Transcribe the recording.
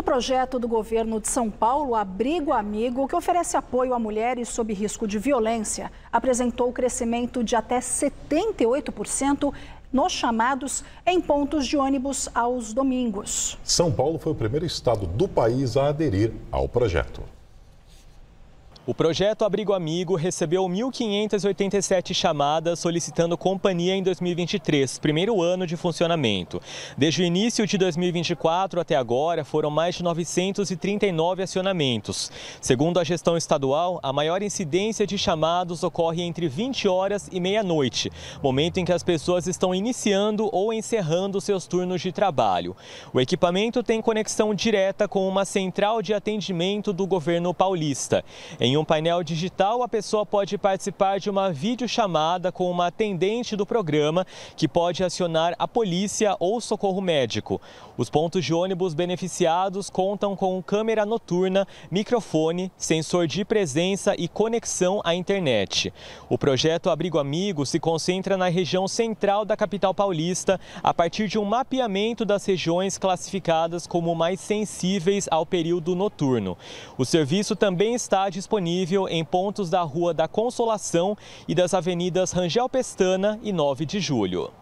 O projeto do governo de São Paulo, Abrigo Amigo, que oferece apoio a mulheres sob risco de violência, apresentou crescimento de até 78% nos chamados em pontos de ônibus aos domingos. São Paulo foi o primeiro estado do país a aderir ao projeto. O projeto Abrigo Amigo recebeu 1.587 chamadas solicitando companhia em 2023, primeiro ano de funcionamento. Desde o início de 2024 até agora, foram mais de 939 acionamentos. Segundo a gestão estadual, a maior incidência de chamados ocorre entre 20 horas e meia-noite, momento em que as pessoas estão iniciando ou encerrando seus turnos de trabalho. O equipamento tem conexão direta com uma central de atendimento do governo paulista. Em um painel digital, a pessoa pode participar de uma videochamada com uma atendente do programa, que pode acionar a polícia ou socorro médico. Os pontos de ônibus beneficiados contam com câmera noturna, microfone, sensor de presença e conexão à internet. O projeto Abrigo Amigo se concentra na região central da capital paulista, a partir de um mapeamento das regiões classificadas como mais sensíveis ao período noturno. O serviço também está disponível disponível em pontos da Rua da Consolação e das avenidas Rangel Pestana e 9 de Julho.